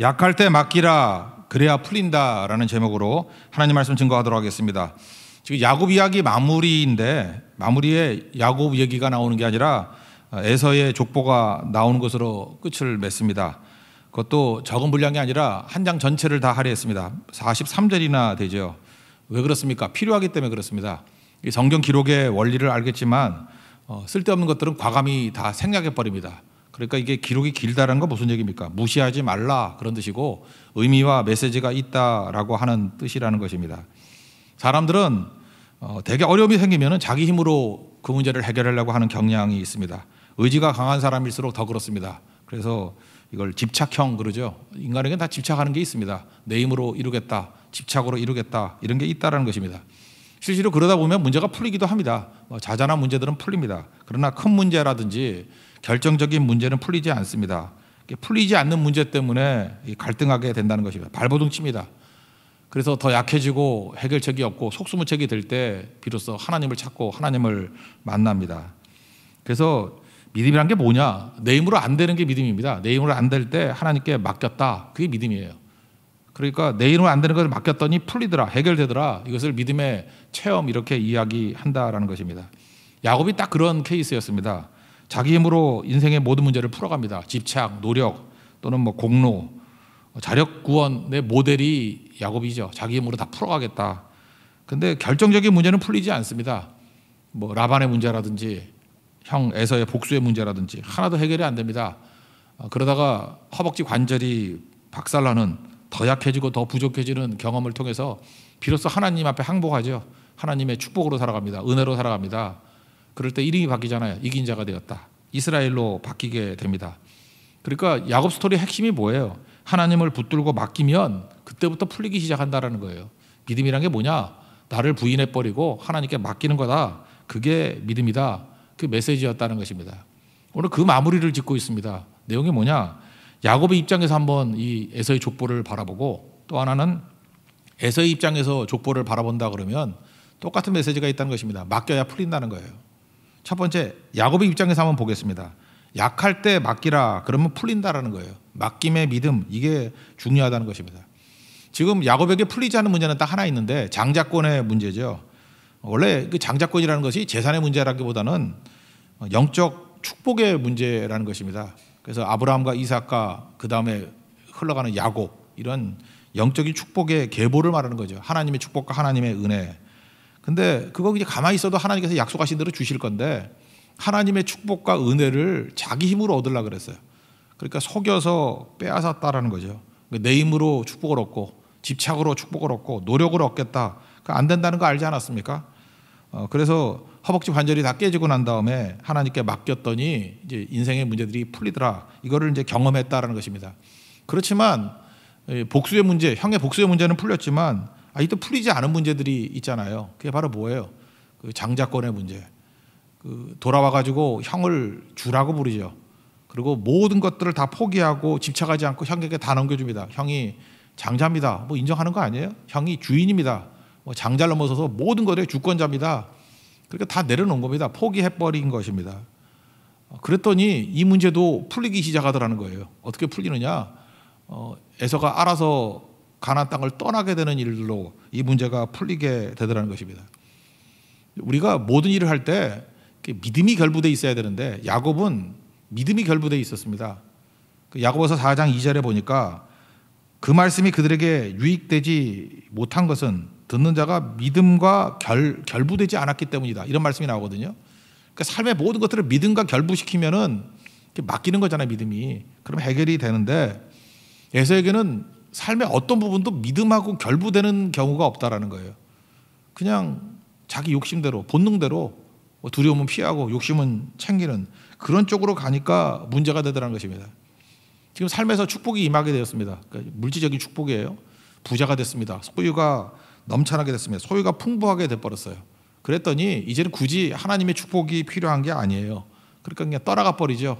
약할 때 맡기라 그래야 풀린다라는 제목으로 하나님 말씀 증거하도록 하겠습니다. 지금 야곱 이야기 마무리인데 마무리에 야곱 얘기가 나오는 게 아니라 어, 에서의 족보가 나오는 것으로 끝을 맺습니다. 그것도 적은 분량이 아니라 한 장 전체를 다 할애했습니다. 43절이나 되죠. 왜 그렇습니까? 필요하기 때문에 그렇습니다. 성경 기록의 원리를 알겠지만 어, 쓸데없는 것들은 과감히 다 생략해 버립니다. 그러니까 이게 기록이 길다는 건 무슨 얘기입니까? 무시하지 말라 그런 뜻이고 의미와 메시지가 있다라고 하는 뜻이라는 것입니다. 사람들은 어, 되게 어려움이 생기면 자기 힘으로 그 문제를 해결하려고 하는 경향이 있습니다. 의지가 강한 사람일수록 더 그렇습니다. 그래서 이걸 집착형 그러죠. 인간에게는 다 집착하는 게 있습니다. 내 힘으로 이루겠다, 집착으로 이루겠다 이런 게 있다라는 것입니다. 실제로 그러다 보면 문제가 풀리기도 합니다. 뭐 자잘한 문제들은 풀립니다. 그러나 큰 문제라든지 결정적인 문제는 풀리지 않습니다. 풀리지 않는 문제 때문에 갈등하게 된다는 것입니다. 발버둥 칩니다. 그래서 더 약해지고 해결책이 없고 속수무책이 될 때 비로소 하나님을 찾고 하나님을 만납니다. 그래서 믿음이란 게 뭐냐? 내 힘으로 안 되는 게 믿음입니다. 내 힘으로 안 될 때 하나님께 맡겼다. 그게 믿음이에요. 그러니까 내 이름 안 되는 것을 맡겼더니 풀리더라, 해결되더라. 이것을 믿음의 체험 이렇게 이야기한다라는 것입니다. 야곱이 딱 그런 케이스였습니다. 자기 힘으로 인생의 모든 문제를 풀어갑니다. 집착, 노력 또는 뭐 공로, 뭐 자력 구원 내 모델이 야곱이죠. 자기 힘으로 다 풀어가겠다. 근데 결정적인 문제는 풀리지 않습니다. 뭐 라반의 문제라든지 형 에서의 복수의 문제라든지 하나도 해결이 안 됩니다. 어, 그러다가 허벅지 관절이 박살나는 더 약해지고 더 부족해지는 경험을 통해서 비로소 하나님 앞에 항복하죠. 하나님의 축복으로 살아갑니다. 은혜로 살아갑니다. 그럴 때 이름이 바뀌잖아요. 이긴 자가 되었다. 이스라엘로 바뀌게 됩니다. 그러니까 야곱 스토리의 핵심이 뭐예요? 하나님을 붙들고 맡기면 그때부터 풀리기 시작한다라는 거예요. 믿음이란 게 뭐냐? 나를 부인해 버리고 하나님께 맡기는 거다. 그게 믿음이다. 그 메시지였다는 것입니다. 오늘 그 마무리를 짓고 있습니다. 내용이 뭐냐? 야곱의 입장에서 한번 이 에서의 족보를 바라보고 또 하나는 에서의 입장에서 족보를 바라본다 그러면 똑같은 메시지가 있다는 것입니다. 맡겨야 풀린다는 거예요. 첫 번째 야곱의 입장에서 한번 보겠습니다. 약할 때 맡기라 그러면 풀린다라는 거예요. 맡김의 믿음 이게 중요하다는 것입니다. 지금 야곱에게 풀리지 않은 문제는 딱 하나 있는데 장자권의 문제죠. 원래 그 장자권이라는 것이 재산의 문제라기보다는 영적 축복의 문제라는 것입니다. 그래서 아브라함과 이삭과 그 다음에 흘러가는 야곱 이런 영적인 축복의 계보를 말하는 거죠. 하나님의 축복과 하나님의 은혜. 근데 그거 이제 가만히 있어도 하나님께서 약속하신 대로 주실 건데 하나님의 축복과 은혜를 자기 힘으로 얻으려 그랬어요. 그러니까 속여서 빼앗았다라는 거죠. 그러니까 내 힘으로 축복을 얻고 집착으로 축복을 얻고 노력을 얻겠다. 그안 그러니까 된다는 거 알지 않았습니까? 어, 그래서 허벅지 관절이 다 깨지고 난 다음에 하나님께 맡겼더니 이제 인생의 문제들이 풀리더라. 이거를 이제 경험했다라는 것입니다. 그렇지만 예, 복수의 문제, 형의 복수의 문제는 풀렸지만 아직도 풀리지 않은 문제들이 있잖아요. 그게 바로 뭐예요? 그 장자권의 문제. 그 돌아와 가지고 형을 주라고 부르죠. 그리고 모든 것들을 다 포기하고 집착하지 않고 형에게 다 넘겨줍니다. 형이 장자입니다. 뭐 인정하는 거 아니에요? 형이 주인입니다. 뭐 장자를 넘어서서 모든 것의 주권자입니다. 그러니까 다 내려놓은 겁니다. 포기해버린 것입니다. 그랬더니 이 문제도 풀리기 시작하더라는 거예요. 어떻게 풀리느냐? 어, 에서가 알아서 가나안 땅을 떠나게 되는 일로 이 문제가 풀리게 되더라는 것입니다. 우리가 모든 일을 할 때 믿음이 결부돼 있어야 되는데 야곱은 믿음이 결부돼 있었습니다. 그 야곱에서 4장 2절에 보니까 그 말씀이 그들에게 유익되지 못한 것은 듣는 자가 믿음과 결, 결부되지 않았기 때문이다. 이런 말씀이 나오거든요. 그러니까 삶의 모든 것들을 믿음과 결부시키면은 맡기는 거잖아요, 믿음이. 그럼 해결이 되는데 예서에게는 삶의 어떤 부분도 믿음하고 결부되는 경우가 없다라는 거예요. 그냥 자기 욕심대로, 본능대로 뭐 두려움은 피하고 욕심은 챙기는 그런 쪽으로 가니까 문제가 되더라는 것입니다. 지금 삶에서 축복이 임하게 되었습니다. 그러니까 물질적인 축복이에요. 부자가 됐습니다. 소유가 넘쳐나게 됐습니다. 소유가 풍부하게 돼버렸어요. 그랬더니 이제는 굳이 하나님의 축복이 필요한 게 아니에요. 그러니까 그냥 떠나가 버리죠.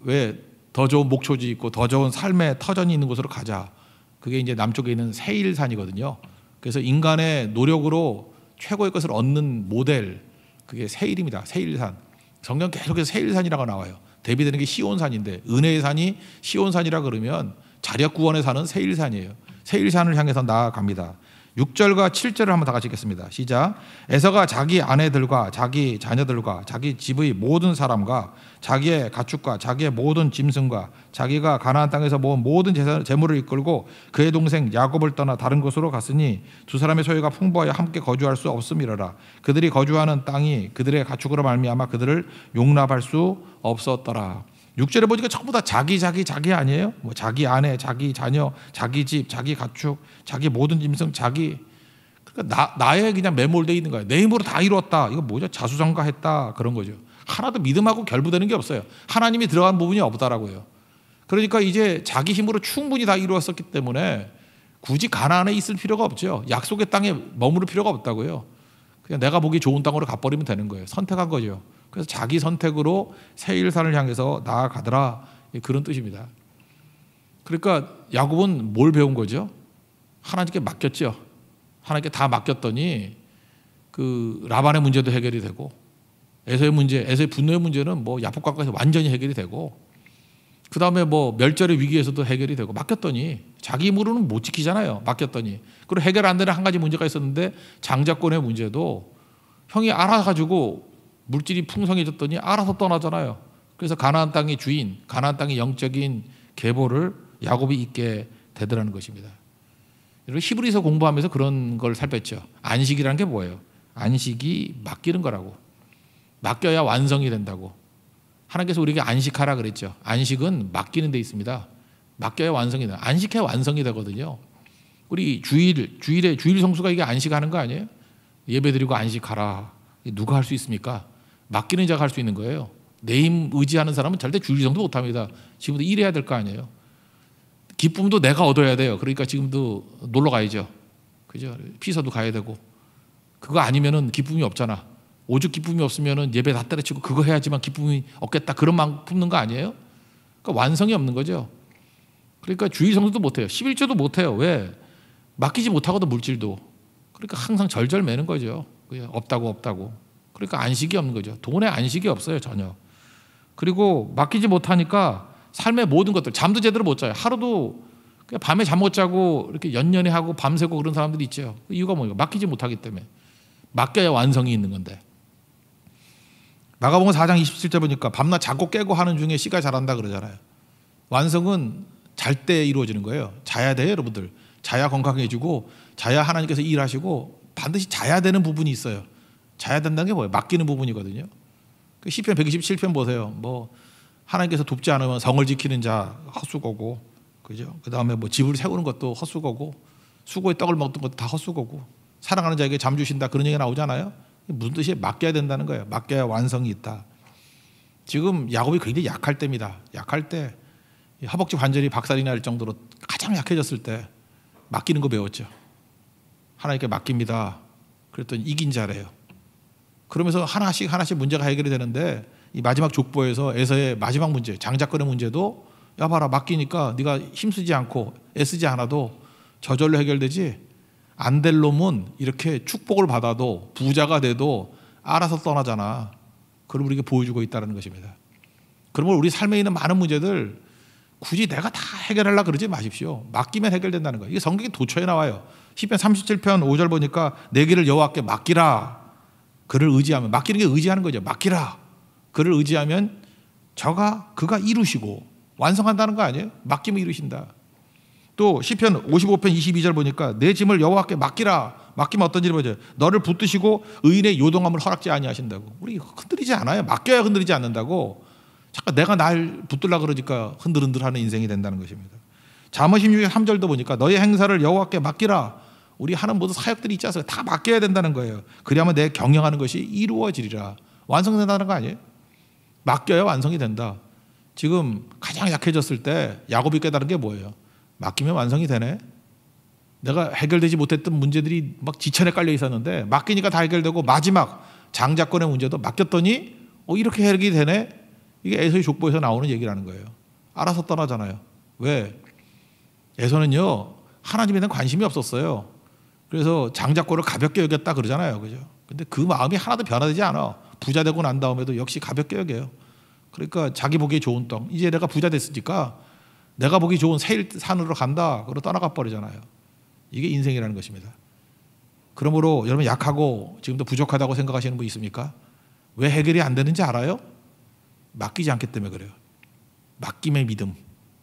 왜 더 좋은 목초지 있고 더 좋은 삶의 터전이 있는 곳으로 가자. 그게 이제 남쪽에 있는 세일산이거든요. 그래서 인간의 노력으로 최고의 것을 얻는 모델 그게 세일입니다. 세일산. 성경 계속해서 세일산이라고 나와요. 대비되는 게 시온산인데 은혜의 산이 시온산이라 그러면 자력 구원의 산은 세일산이에요. 세일산을 향해서 나아갑니다. 6절과 7절을 한번 다 같이 읽겠습니다. 시작. 에서가 자기 아내들과 자기 자녀들과 자기 집의 모든 사람과 자기의 가축과 자기의 모든 짐승과 자기가 가나안 땅에서 모은 모든 재물을 이끌고 그의 동생 야곱을 떠나 다른 곳으로 갔으니 두 사람의 소유가 풍부하여 함께 거주할 수 없음이러라. 그들이 거주하는 땅이 그들의 가축으로 말미암아 그들을 용납할 수 없었더라. 6절에 보니까 전부 다 자기 자기 자기 아니에요? 뭐 자기 아내, 자기 자녀, 자기 집, 자기 가축, 자기 모든 짐승, 자기 그러니까 나, 나에 그냥 매몰되어 있는 거예요. 내 힘으로 다 이루었다. 이거 뭐죠? 자수성가했다 그런 거죠. 하나도 믿음하고 결부되는 게 없어요. 하나님이 들어간 부분이 없다라고요. 그러니까 이제 자기 힘으로 충분히 다 이루었었기 때문에 굳이 가나안에 있을 필요가 없죠. 약속의 땅에 머무를 필요가 없다고요. 그냥 내가 보기 좋은 땅으로 가버리면 되는 거예요. 선택한 거죠. 그래서 자기 선택으로 새 일산을 향해서 나아가더라 그런 뜻입니다. 그러니까 야곱은 뭘 배운 거죠? 하나님께 맡겼죠. 하나님께 다 맡겼더니 그 라반의 문제도 해결이 되고 에서의 문제, 에서의 분노의 문제는 뭐 야폭과까지 완전히 해결이 되고 그 다음에 뭐 멸절의 위기에서도 해결이 되고 맡겼더니 자기 힘으로는 못 지키잖아요. 맡겼더니 그리고 해결 안 되는 한 가지 문제가 있었는데 장자권의 문제도 형이 알아가지고 물질이 풍성해졌더니 알아서 떠나잖아요. 그래서 가나안 땅의 주인, 가나안 땅의 영적인 계보를 야곱이 있게 되더라는 것입니다. 여러분 히브리서 공부하면서 그런 걸 살폈죠. 안식이라는 게 뭐예요? 안식이 맡기는 거라고. 맡겨야 완성이 된다고. 하나님께서 우리에게 안식하라 그랬죠. 안식은 맡기는 데 있습니다. 맡겨야 완성이 돼. 안식해 완성이 되거든요. 우리 주일 주일에 주일 성수가 이게 안식하는 거 아니에요? 예배 드리고 안식하라. 누가 할 수 있습니까? 맡기는 자가 할 수 있는 거예요. 내 힘 의지하는 사람은 절대 주의정도 못합니다. 지금도 일해야 될 거 아니에요. 기쁨도 내가 얻어야 돼요. 그러니까 지금도 놀러 가야죠. 그죠? 피서도 가야 되고. 그거 아니면은 기쁨이 없잖아. 오죽 기쁨이 없으면은 예배 다 때려치고 그거 해야지만 기쁨이 없겠다. 그런 마음 품는 거 아니에요? 그러니까 완성이 없는 거죠. 그러니까 주의성도도 못해요. 11조도 못해요. 왜? 맡기지 못하거든, 물질도. 그러니까 항상 절절 매는 거죠. 없다고 없다고. 그러니까 안식이 없는 거죠. 돈에 안식이 없어요, 전혀. 그리고 맡기지 못하니까 삶의 모든 것들, 잠도 제대로 못 자요. 하루도 그냥 밤에 잠 못 자고 이렇게 연연히 하고 밤새고 그런 사람들이 있죠. 그 이유가 뭡니까? 맡기지 못하기 때문에. 맡겨야 완성이 있는 건데. 마가봉음 4장 27절 보니까 밤낮 자고 깨고 하는 중에 씨가 자란다 그러잖아요. 완성은 잘 때 이루어지는 거예요. 자야 돼요, 여러분들. 자야 건강해지고 자야 하나님께서 일하시고 반드시 자야 되는 부분이 있어요. 자야 된다는 게 뭐예요? 맡기는 부분이거든요. 그 시편 127편 보세요. 뭐 하나님께서 돕지 않으면 성을 지키는 자 헛수고고 그죠? 그다음에 뭐 집을 세우는 것도 헛수고고 수고의 떡을 먹던 것도 다 헛수고고 사랑하는 자에게 잠주신다 그런 얘기가 나오잖아요. 무슨 뜻이에요? 맡겨야 된다는 거예요. 맡겨야 완성이 있다. 지금 야곱이 굉장히 약할 때입니다. 약할 때 허벅지 관절이 박살이 날 정도로 가장 약해졌을 때 맡기는 거 배웠죠. 하나님께 맡깁니다. 그랬더니 이긴 자래요. 그러면서 하나씩 하나씩 문제가 해결이 되는데 이 마지막 족보에서 에서의 마지막 문제, 장자권의 문제도 야 봐라 맡기니까 네가 힘쓰지 않고 애쓰지 않아도 저절로 해결되지 안될 놈은 이렇게 축복을 받아도 부자가 돼도 알아서 떠나잖아. 그걸 우리에게 보여주고 있다는 것입니다. 그러면 우리 삶에 있는 많은 문제들 굳이 내가 다 해결하려 그러지 마십시오. 맡기면 해결된다는 거예요. 이게 성경이 도처에 나와요. 10편 37편 5절 보니까 내 길을 여호와께 맡기라. 그를 의지하면 맡기는 게 의지하는 거죠. 맡기라. 그를 의지하면 저가 그가 이루시고 완성한다는 거 아니에요? 맡기면 이루신다. 또 시편 55편 22절 보니까 내 짐을 여호와께 맡기라. 맡기면 어떤지 보죠. 너를 붙드시고 의인의 요동함을 허락지 아니하신다고. 우리 흔들리지 않아요. 맡겨야 흔들리지 않는다고. 잠깐 내가 날 붙들라 그러니까 흔들흔들하는 인생이 된다는 것입니다. 잠언 16장 3절도 보니까 너의 행사를 여호와께 맡기라. 우리 하는 모든 사역들이 있지 않습니까? 다 맡겨야 된다는 거예요. 그래야만 내 경영하는 것이 이루어지리라. 완성된다는 거 아니에요? 맡겨야 완성이 된다. 지금 가장 약해졌을 때 야곱이 깨달은 게 뭐예요? 맡기면 완성이 되네. 내가 해결되지 못했던 문제들이 막 지천에 깔려 있었는데 맡기니까 다 해결되고 마지막 장자권의 문제도 맡겼더니 어 이렇게 해결이 되네. 이게 에서의 족보에서 나오는 얘기라는 거예요. 알아서 떠나잖아요. 왜? 에서는요 하나님에 대한 관심이 없었어요. 그래서 장자권을 가볍게 여겼다 그러잖아요. 그죠? 근데 그 마음이 하나도 변화되지 않아. 부자 되고 난 다음에도 역시 가볍게 여겨요. 그러니까 자기 보기 좋은 땅. 이제 내가 부자 됐으니까 내가 보기 좋은 세일 산으로 간다. 그러 떠나가 버리잖아요. 이게 인생이라는 것입니다. 그러므로 여러분 약하고 지금도 부족하다고 생각하시는 분 있습니까? 왜 해결이 안 되는지 알아요? 맡기지 않기 때문에 그래요. 맡김의 믿음.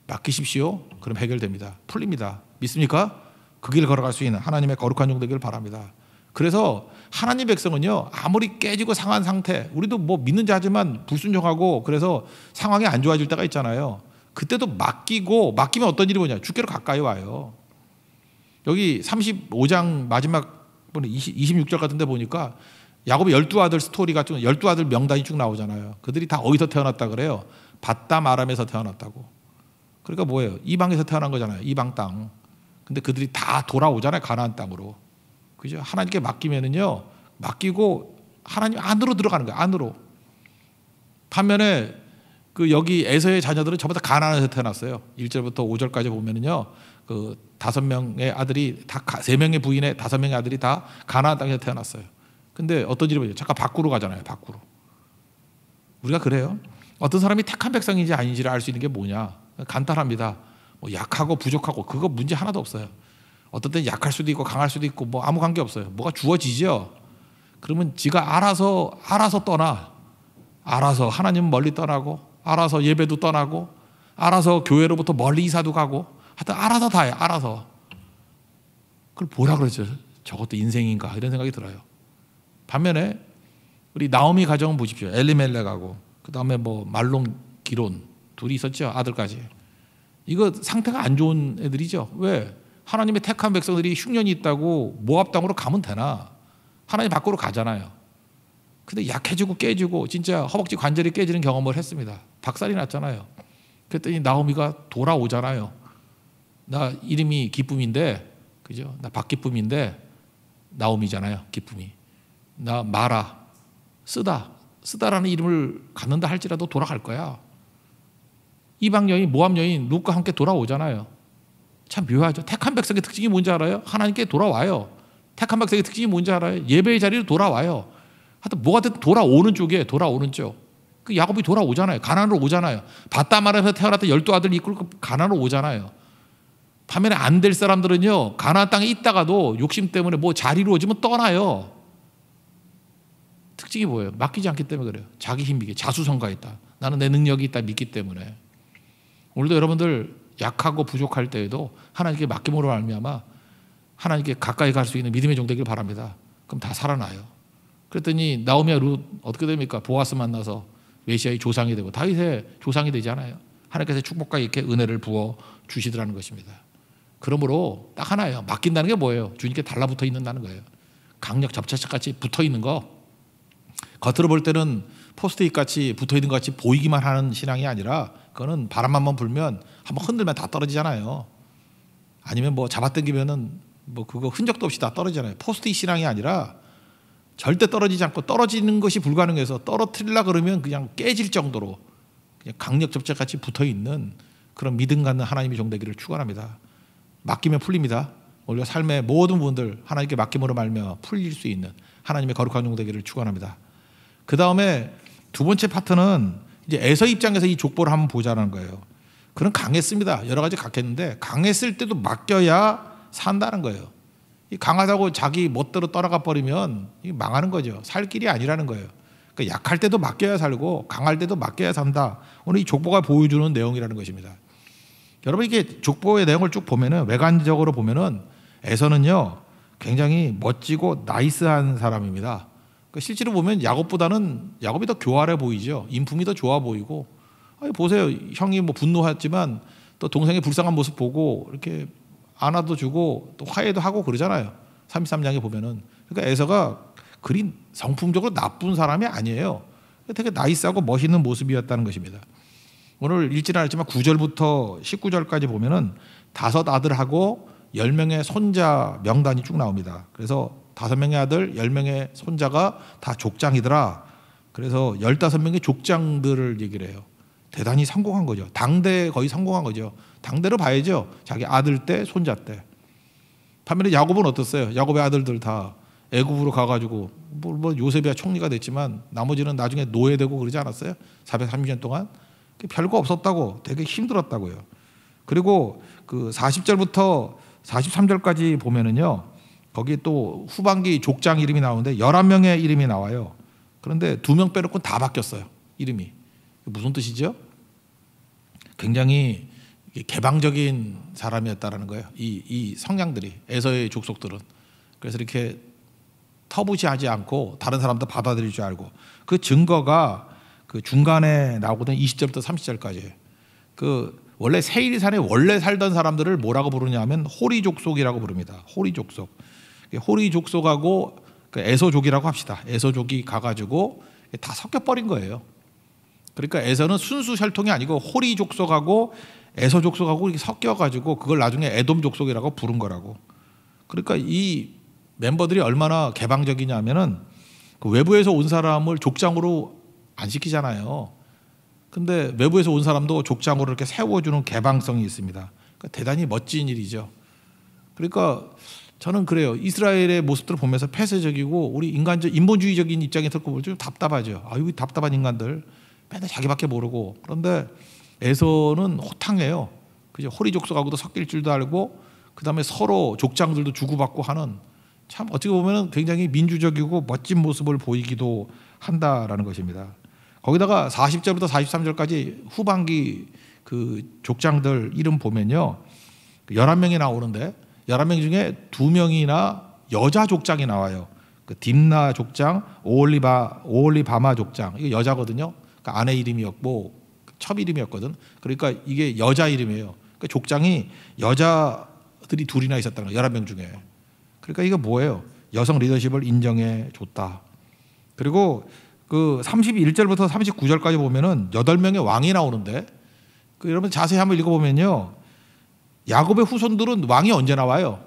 맡기십시오. 그럼 해결됩니다. 풀립니다. 믿습니까? 그길을 걸어갈 수 있는 하나님의 거룩한 종 되기를 바랍니다. 그래서 하나님 백성은요 아무리 깨지고 상한 상태 우리도 뭐 믿는 자지만 불순종하고 그래서 상황이 안 좋아질 때가 있잖아요. 그때도 맡기고 맡기면 어떤 일이 뭐냐 주께로 가까이 와요. 여기 35장 마지막 20, 26절 같은데 보니까 야곱의 열두 아들 스토리가 쭉 열두 아들 명단이 쭉 나오잖아요. 그들이 다 어디서 태어났다 그래요? 바다 마람에서 태어났다고. 그러니까 뭐예요? 이방에서 태어난 거잖아요. 이방 땅. 근데 그들이 다 돌아오잖아요. 가나안 땅으로. 그죠? 하나님께 맡기면은요. 맡기고 하나님 안으로 들어가는 거예요. 안으로. 반면에 그 여기 에서의 자녀들은 전부 다 가나안에서 태어났어요. 1절부터 5절까지 보면은요. 그 다섯 명의 아들이 다 세 명의 부인의 다섯 명의 아들이 다 가나안 땅에서 태어났어요. 근데 어떤 일이 벌어요? 잠깐 밖으로 가잖아요. 밖으로. 우리가 그래요. 어떤 사람이 택한 백성인지 아닌지를 알 수 있는 게 뭐냐? 간단합니다. 뭐 약하고 부족하고 그거 문제 하나도 없어요. 어떤 때는 약할 수도 있고 강할 수도 있고 뭐 아무 관계 없어요. 뭐가 주어지죠. 그러면 지가 알아서 알아서 떠나. 알아서 하나님 멀리 떠나고 알아서 예배도 떠나고 알아서 교회로부터 멀리 이사도 가고 하여튼 알아서 다 해. 알아서. 그걸 뭐라 그러죠? 저것도 인생인가 이런 생각이 들어요. 반면에 우리 나오미 가정 보십시오. 엘리멜렉하고 그다음에 뭐말롱 기론 둘이 있었죠. 아들까지. 이거 상태가 안 좋은 애들이죠. 왜? 하나님의 택한 백성들이 흉년이 있다고 모압 땅으로 가면 되나? 하나님 밖으로 가잖아요. 근데 약해지고 깨지고 진짜 허벅지 관절이 깨지는 경험을 했습니다. 박살이 났잖아요. 그랬더니 나오미가 돌아오잖아요. 나 이름이 기쁨인데 그죠? 나 박기쁨인데 나오미잖아요. 기쁨이. 나 마라 쓰다 쓰다라는 이름을 갖는다 할지라도 돌아갈 거야. 이방 여인, 모함 여인, 룩과 함께 돌아오잖아요. 참 묘하죠. 택한 백성의 특징이 뭔지 알아요? 하나님께 돌아와요. 택한 백성의 특징이 뭔지 알아요? 예배의 자리로 돌아와요. 하여튼 뭐가 됐든 돌아오는 쪽에 돌아오는 쪽. 그 야곱이 돌아오잖아요. 가난으로 오잖아요. 바다말에서 태어났던 열두 아들 이끌고 그 가난으로 오잖아요. 반면에 안 될 사람들은요. 가나 땅에 있다가도 욕심 때문에 뭐 자리로 오지면 뭐 떠나요. 특징이 뭐예요? 맡기지 않기 때문에 그래요. 자기 힘이게 자수성가했다. 나는 내 능력이 있다 믿기 때문에. 오늘도 여러분들 약하고 부족할 때에도 하나님께 맡김으로 알미암아 하나님께 가까이 갈 수 있는 믿음의 종 되길 바랍니다. 그럼 다 살아나요. 그랬더니 나오미와 룻 어떻게 됩니까? 보아스 만나서 메시아의 조상이 되고 다윗의 조상이 되잖아요. 하나님께서 축복과 이렇게 은혜를 부어 주시더라는 것입니다. 그러므로 딱 하나예요. 맡긴다는 게 뭐예요? 주님께 달라붙어 있는다는 거예요. 강력 접착식 같이 붙어 있는 거. 겉으로 볼 때는 포스트잇 같이 붙어 있는 것 같이 보이기만 하는 신앙이 아니라 그거는 바람 한번 불면 한번 흔들면 다 떨어지잖아요. 아니면 뭐 잡아당기면은 뭐 그거 흔적도 없이 다 떨어지잖아요. 포스트잇 신앙이 아니라 절대 떨어지지 않고 떨어지는 것이 불가능해서 떨어뜨리려 그러면 그냥 깨질 정도로 그냥 강력 접착같이 붙어 있는 그런 믿음 갖는 하나님의 종되기를 축원합니다. 맡기면 풀립니다. 오히려 삶의 모든 부분들 하나님께 맡김으로 말며 풀릴 수 있는 하나님의 거룩한 종되기를 축원합니다. 그 다음에 두 번째 파트는 이제 에서 입장에서 이 족보를 한번 보자는 거예요. 그는 강했습니다. 여러 가지 각했는데 강했을 때도 맡겨야 산다는 거예요. 강하다고 자기 멋대로 떠나가 버리면 망하는 거죠. 살 길이 아니라는 거예요. 그러니까 약할 때도 맡겨야 살고 강할 때도 맡겨야 산다. 오늘 이 족보가 보여주는 내용이라는 것입니다. 여러분 이게 족보의 내용을 쭉 보면은 외관적으로 보면은 에서는요 굉장히 멋지고 나이스한 사람입니다. 그 실제로 보면 야곱보다는 야곱이 더 교활해 보이죠. 인품이 더 좋아 보이고 아니, 보세요. 형이 뭐 분노했지만 또 동생의 불쌍한 모습 보고 이렇게 안아도 주고 또 화해도 하고 그러잖아요. 33장에 보면은 그러니까 에서가 그린 성품적으로 나쁜 사람이 아니에요. 되게 나이스하고 멋있는 모습이었다는 것입니다. 오늘 읽지는 않지만 9절부터 19절까지 보면은 다섯 아들하고 10명의 손자 명단이 쭉 나옵니다. 그래서 다섯 명의 아들, 열 명의 손자가 다 족장이더라. 그래서 열다섯 명의 족장들을 얘기를 해요. 대단히 성공한 거죠. 당대 거의 성공한 거죠. 당대로 봐야죠. 자기 아들 때, 손자 때. 반면에 야곱은 어땠어요? 야곱의 아들들 다 애굽으로 가가지고 뭐, 뭐 요셉이야 총리가 됐지만 나머지는 나중에 노예되고 그러지 않았어요? 430년 동안 별거 없었다고 되게 힘들었다고요. 그리고 그 40절부터 43절까지 보면은요. 거기 또 후반기 족장 이름이 나오는데 11명의 이름이 나와요. 그런데 두 명 빼놓고 다 바뀌었어요. 이름이. 무슨 뜻이죠? 굉장히 개방적인 사람이었다라는 거예요. 이, 이 성향들이. 에서의 족속들은. 그래서 이렇게 터부시하지 않고 다른 사람도 받아들일 줄 알고 그 증거가 그 중간에 나오거든 20절부터 30절까지 그 원래 세일산에 원래 살던 사람들을 뭐라고 부르냐면 호리족속이라고 부릅니다. 호리족속. 호리 족속하고 그 에소족이라고 합시다. 에소족이 가가지고 다 섞여버린 거예요. 그러니까 에서는 순수 혈통이 아니고 호리 족속하고 에소 족속하고 이렇게 섞여가지고 그걸 나중에 에돔 족속이라고 부른 거라고. 그러니까 이 멤버들이 얼마나 개방적이냐면은 그 외부에서 온 사람을 족장으로 안 시키잖아요. 근데 외부에서 온 사람도 족장으로 이렇게 세워주는 개방성이 있습니다. 그러니까 대단히 멋진 일이죠. 그러니까 저는 그래요. 이스라엘의 모습들을 보면서 폐쇄적이고 우리 인간적 인본주의적인 입장에서 보면 좀 답답하죠. 아, 이 답답한 인간들 맨날 자기밖에 모르고 그런데 에서는 호탕해요. 그죠? 호리족속하고도 섞일 줄도 알고 그다음에 서로 족장들도 주고받고 하는 참 어떻게 보면 굉장히 민주적이고 멋진 모습을 보이기도 한다라는 것입니다. 거기다가 40절부터 43절까지 후반기 그 족장들 이름 보면요. 11명이 나오는데 11명 중에 2명이나 여자 족장이 나와요. 그 딘나 족장, 오올리바, 오올리바마 족장. 이거 여자거든요. 그 아내 이름이었고 그 첩 이름이었거든. 그러니까 이게 여자 이름이에요. 그 족장이 여자들이 둘이나 있었다는 거예요. 11명 중에. 그러니까 이거 뭐예요? 여성 리더십을 인정해 줬다. 그리고 그 31절부터 39절까지 보면은 8명의 왕이 나오는데 그 여러분 자세히 한번 읽어보면요. 야곱의 후손들은 왕이 언제 나와요?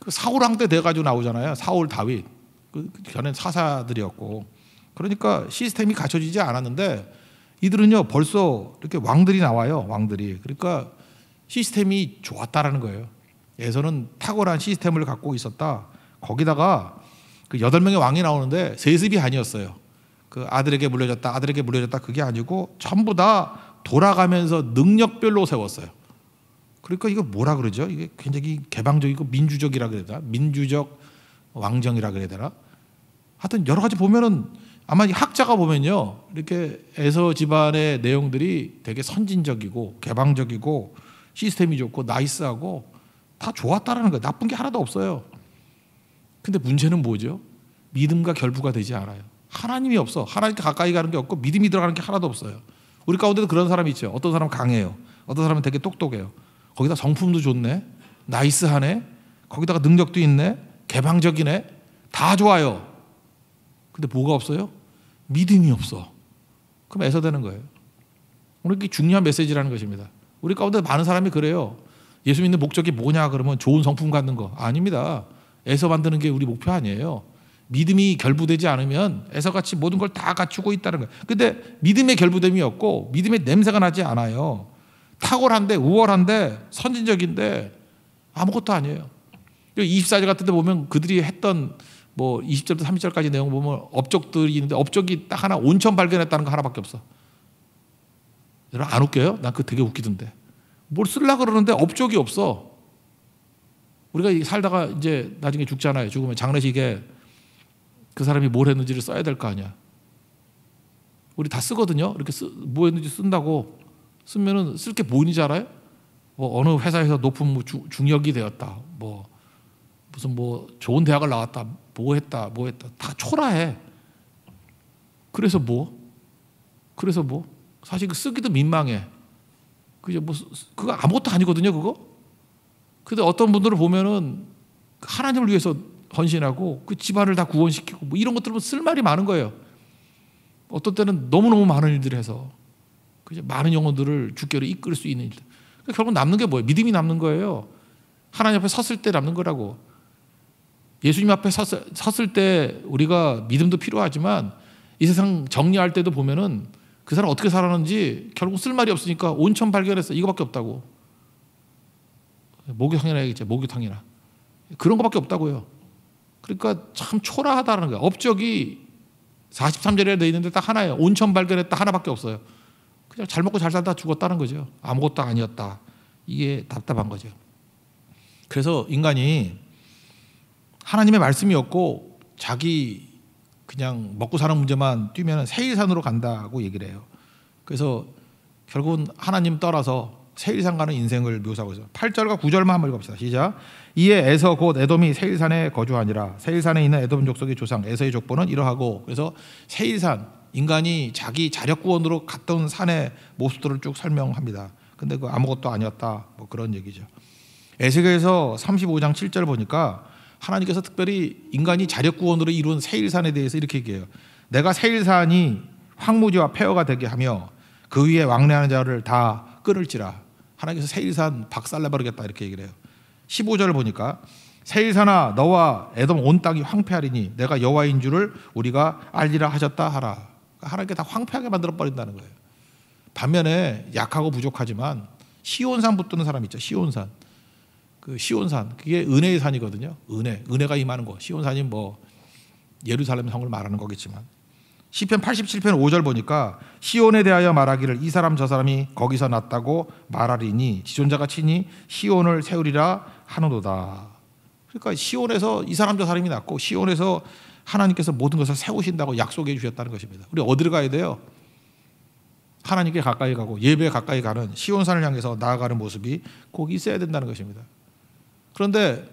그 사울왕 때 돼가지고 나오잖아요. 사울 다윗. 그 전엔 그 사사들이었고. 그러니까 시스템이 갖춰지지 않았는데 이들은요 벌써 이렇게 왕들이 나와요. 왕들이. 그러니까 시스템이 좋았다라는 거예요. 에서는 탁월한 시스템을 갖고 있었다. 거기다가 그 여덟 명의 왕이 나오는데 세습이 아니었어요. 그 아들에게 물려졌다, 아들에게 물려졌다 그게 아니고 전부 다 돌아가면서 능력별로 세웠어요. 그러니까 이거 뭐라 그러죠? 이게 굉장히 개방적이고 민주적이라 그래야 되나? 민주적 왕정이라 그래야 되나? 하여튼 여러 가지 보면은 아마 학자가 보면요. 이렇게 에서 집안의 내용들이 되게 선진적이고 개방적이고 시스템이 좋고 나이스하고 다 좋았다라는 거예요. 나쁜 게 하나도 없어요. 근데 문제는 뭐죠? 믿음과 결부가 되지 않아요. 하나님이 없어. 하나님께 가까이 가는 게 없고 믿음이 들어가는 게 하나도 없어요. 우리 가운데도 그런 사람이 있죠. 어떤 사람은 강해요. 어떤 사람은 되게 똑똑해요. 거기다 성품도 좋네. 나이스하네. 거기다가 능력도 있네. 개방적이네. 다 좋아요. 근데 뭐가 없어요? 믿음이 없어. 그럼 애서되는 거예요. 오늘 이게 중요한 메시지라는 것입니다. 우리 가운데 많은 사람이 그래요. 예수 믿는 목적이 뭐냐 그러면 좋은 성품 갖는 거 아닙니다. 애서 만드는 게 우리 목표 아니에요. 믿음이 결부되지 않으면 애서같이 모든 걸 다 갖추고 있다는 거예요. 근데 믿음의 결부됨이 없고 믿음의 냄새가 나지 않아요. 탁월한데 우월한데 선진적인데 아무것도 아니에요. 24절 그 같은 데 보면 그들이 했던 뭐 20절부터 30절까지 내용 보면 업적들이 있는데 업적이 딱 하나 온천 발견했다는 거 하나밖에 없어. 여러분 안 웃겨요? 난 그거 되게 웃기던데. 뭘 쓸라 그러는데 업적이 없어. 우리가 살다가 이제 나중에 죽잖아요. 죽으면 장례식에 그 사람이 뭘 했는지를 써야 될 거 아니야. 우리 다 쓰거든요. 이렇게 쓰, 뭐 했는지 쓴다고 쓰면은 쓸게보지 알아요? 뭐 어느 회사에서 높은 뭐 주, 중역이 되었다. 뭐 무슨 뭐 좋은 대학을 나왔다. 뭐 했다. 뭐 했다. 다 초라해. 그래서 뭐? 그래서 뭐? 사실 그 쓰기도 민망해. 그죠? 뭐 그거 아무것도 아니거든요, 그거. 근데 어떤 분들을 보면은 그 하나님을 위해서 헌신하고 그 집안을 다 구원시키고 뭐 이런 것들은 쓸 말이 많은 거예요. 어떤 때는 너무너무 많은 일들을 해서 그죠? 많은 영혼들을 주께로 이끌 수 있는 일. 그러니까 결국 남는 게 뭐예요? 믿음이 남는 거예요. 하나님 앞에 섰을 때 남는 거라고. 예수님 앞에 섰을, 섰을 때 우리가 믿음도 필요하지만 이 세상 정리할 때도 보면은 그 사람 어떻게 살았는지 결국 쓸 말이 없으니까 온천 발견했어. 이거밖에 없다고. 목욕탕이나 얘기했죠. 목욕탕이나. 그런 거밖에 없다고요. 그러니까 참 초라하다는 거예요. 업적이 43절에 되어 있는데 딱 하나예요. 온천 발견했다 하나밖에 없어요. 그냥 잘 먹고 잘 살다 죽었다는 거죠. 아무것도 아니었다. 이게 답답한 거죠. 그래서 인간이 하나님의 말씀이 없고 자기 그냥 먹고 사는 문제만 뛰면 세일산으로 간다고 얘기를 해요. 그래서 결국은 하나님 떠나서 세일산 가는 인생을 묘사하고 있어요. 8절과 9절만 한번 읽어봅시다. 시작. 이에 에서 곧 에돔이 세일산에 거주하니라. 세일산에 있는 에돔 족속의 조상 에서의 족보는 이러하고 그래서 세일산 인간이 자기 자력 구원으로 갔던 산의 모습들을 쭉 설명합니다. 근데 그 아무것도 아니었다. 뭐 그런 얘기죠. 에스겔에서 35장 7절 보니까 하나님께서 특별히 인간이 자력 구원으로 이룬 세일산에 대해서 이렇게 얘기해요. 내가 세일산이 황무지와 폐허가 되게 하며 그 위에 왕래하는 자를 다 끊을지라. 하나님께서 세일산 박살내 버리겠다 이렇게 얘기를 해요. 1 5절 보니까 세일산아 너와 에돔 온 땅이 황폐하리니 내가 여호와인 줄을 우리가 알리라 하셨다 하라. 하나님께 다 황폐하게 만들어 버린다는 거예요. 반면에 약하고 부족하지만 시온산 붙드는 사람 있죠. 시온산. 그 시온산 그게 은혜의 산이거든요. 은혜 은혜가 임하는 곳. 시온산이 뭐 예루살렘 성을 말하는 거겠지만 시편 87편 5절 보니까 시온에 대하여 말하기를 이 사람 저 사람이 거기서 났다고 말하리니 지존자가 치니 시온을 세우리라 하노도다. 그러니까 시온에서 이 사람 저 사람이 났고 시온에서 하나님께서 모든 것을 세우신다고 약속해 주셨다는 것입니다. 우리 어디를 가야 돼요? 하나님께 가까이 가고 예배에 가까이 가는 시온산을 향해서 나아가는 모습이 꼭 있어야 된다는 것입니다. 그런데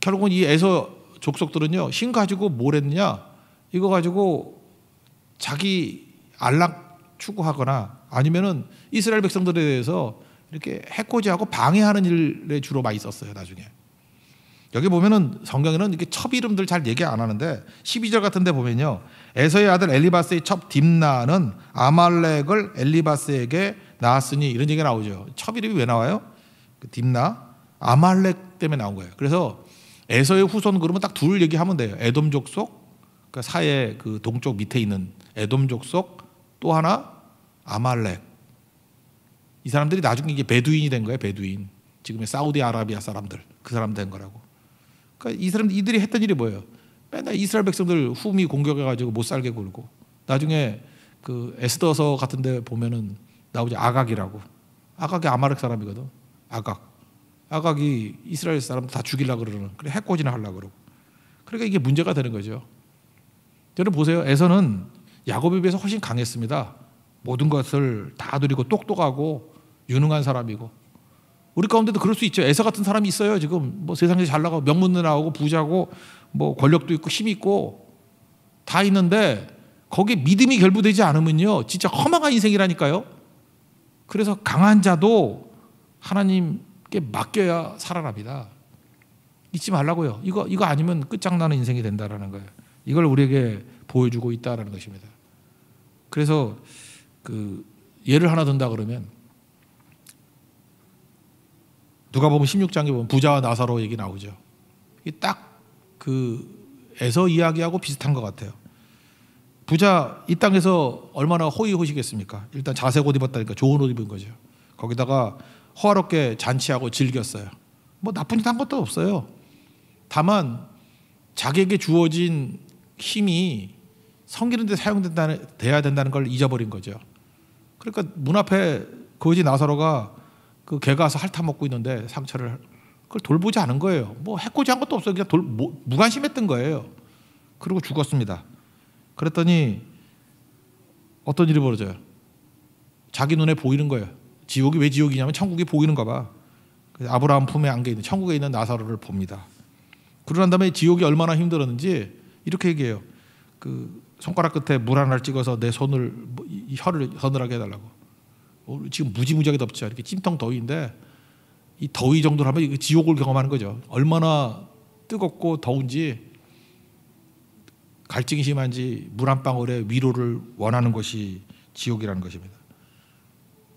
결국은 이 에서 족속들은요, 신 가지고 뭘 했느냐? 이거 가지고 자기 안락 추구하거나 아니면은 이스라엘 백성들에 대해서 이렇게 해코지하고 방해하는 일에 주로 많이 있었어요, 나중에. 여기 보면은 성경에는 이렇게 첩 이름들 잘 얘기 안 하는데 12절 같은 데 보면요. 에서의 아들 엘리바스의 첩 딥나는 아말렉을 엘리바스에게 낳았으니 이런 얘기가 나오죠. 첩 이름이 왜 나와요? 딥나 그 아말렉 때문에 나온 거예요. 그래서 에서의 후손 그러면 딱 둘 얘기하면 돼요. 에돔족 속그 그러니까 사해 그 동쪽 밑에 있는 에돔족 속 또 하나 아말렉. 이 사람들이 나중에 이게 베두인이 된 거예요. 베두인. 지금의 사우디아라비아 사람들. 그 사람 된 거라고. 그러니까 이 사람 들 이들이 했던 일이 뭐예요? 맨날 이스라엘 백성들 후미 공격해가지고 못 살게 굴고 나중에 그 에스더서 같은데 보면은 나오지 아각이라고 아각이 아마렉 사람이거든 아각 아각이 이스라엘 사람다 죽이려 그러는 그래 해코지나 하려 그러고 그러니까 이게 문제가 되는 거죠. 여러분 보세요 에서는 야곱에 비해서 훨씬 강했습니다. 모든 것을 다 누리고 똑똑하고 유능한 사람이고 우리 가운데도 그럴 수 있죠. 에서 같은 사람이 있어요. 지금 뭐세상에잘 나가고 명문도 나오고 부자고 뭐 권력도 있고 힘 있고 다 있는데 거기에 믿음이 결부되지 않으면요. 진짜 허망한 인생이라니까요. 그래서 강한 자도 하나님께 맡겨야 살아납니다. 잊지 말라고요. 이거 이거 아니면 끝장나는 인생이 된다라는 거예요. 이걸 우리에게 보여주고 있다라는 것입니다. 그래서 그 예를 하나 든다 그러면 누가 보면 16장에 보면 부자와 나사로 얘기 나오죠. 딱그 에서 이야기하고 비슷한 것 같아요. 부자 이 땅에서 얼마나 호의호시겠습니까? 일단 자색 옷 입었다니까 좋은 옷 입은 거죠. 거기다가 호화롭게 잔치하고 즐겼어요. 뭐 나쁜 짓 한 것도 없어요. 다만 자기에게 주어진 힘이 성기는 데 사용된다 돼야 된다는 걸 잊어버린 거죠. 그러니까 문 앞에 거지 나사로가 그 개가 와서 핥아먹고 있는데 상처를 그걸 돌보지 않은 거예요. 뭐 해코지한 것도 없어요. 그냥 돌, 뭐, 무관심했던 거예요. 그리고 죽었습니다. 그랬더니 어떤 일이 벌어져요? 자기 눈에 보이는 거예요. 지옥이 왜 지옥이냐면 천국이 보이는가 봐. 아브라함 품에 안겨 있는 천국에 있는 나사로를 봅니다. 그러난 다음에 지옥이 얼마나 힘들었는지 이렇게 얘기해요. 그 손가락 끝에 물 하나를 찍어서 내 손을 뭐 혀를 서늘하게 해달라고. 어, 지금 무지무지하게 덥죠. 이렇게 찜통 더위인데 이 더위 정도로 하면 지옥을 경험하는 거죠. 얼마나 뜨겁고 더운지 갈증이 심한지 물 한 방울의 위로를 원하는 것이 지옥이라는 것입니다.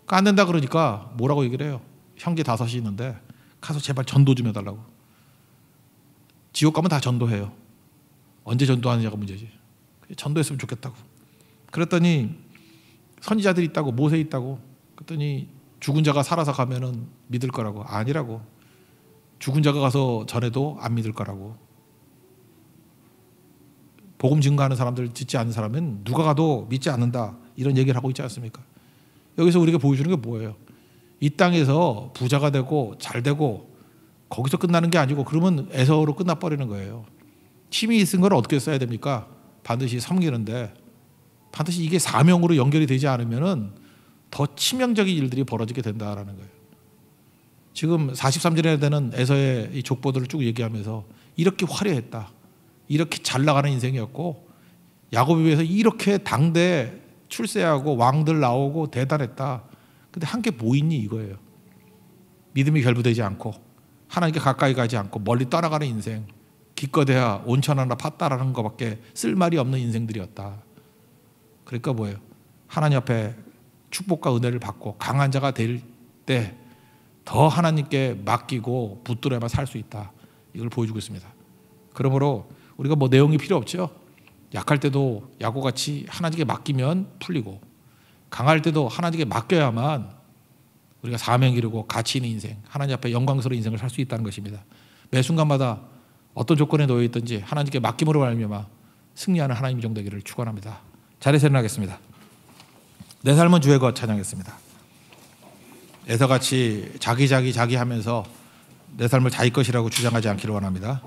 안 된다 그러니까 뭐라고 얘기를 해요. 형제 다섯이 있는데 가서 제발 전도 좀 해달라고. 지옥 가면 다 전도해요. 언제 전도하느냐가 문제지. 전도했으면 좋겠다고. 그랬더니 선지자들이 있다고 모세 있다고 그랬더니 죽은 자가 살아서 가면은 믿을 거라고 아니라고 죽은 자가 가서 전에도 안 믿을 거라고 복음 증거하는 사람들 짓지 않는 사람은 누가 가도 믿지 않는다 이런 얘기를 하고 있지 않습니까? 여기서 우리가 보여주는 게 뭐예요? 이 땅에서 부자가 되고 잘 되고 거기서 끝나는 게 아니고 그러면 애서로 끝나버리는 거예요. 힘이 있은 걸 어떻게 써야 됩니까? 반드시 섬기는데 반드시 이게 사명으로 연결이 되지 않으면은 더 치명적인 일들이 벌어지게 된다라는 거예요. 지금 43절에 되는 에서의 이 족보들을 쭉 얘기하면서 이렇게 화려했다. 이렇게 잘 나가는 인생이었고 야곱에 비해서 이렇게 당대 출세하고 왕들 나오고 대단했다. 근데 함께 뭐 있니 이거예요. 믿음이 결부되지 않고 하나님께 가까이 가지 않고 멀리 떠나가는 인생. 기껏해야 온천 하나 팠다라는 것밖에 쓸 말이 없는 인생들이었다. 그러니까 뭐예요? 하나님 앞에 축복과 은혜를 받고 강한 자가 될 때 더 하나님께 맡기고 붙들어야만 살 수 있다. 이걸 보여주고 있습니다. 그러므로 우리가 뭐 내용이 필요 없죠. 약할 때도 야구같이 하나님께 맡기면 풀리고 강할 때도 하나님께 맡겨야만 우리가 사명 이루고 가치 있는 인생, 하나님 앞에 영광스러운 인생을 살 수 있다는 것입니다. 매 순간마다 어떤 조건에 놓여 있든지 하나님께 맡김으로 말미암아 승리하는 하나님 정되기를 축원합니다. 자리에서 겠습니다 내 삶은 주의 것 찬양했습니다. 에서같이 자기 자기 자기 하면서 내 삶을 자기 것이라고 주장하지 않기를 원합니다.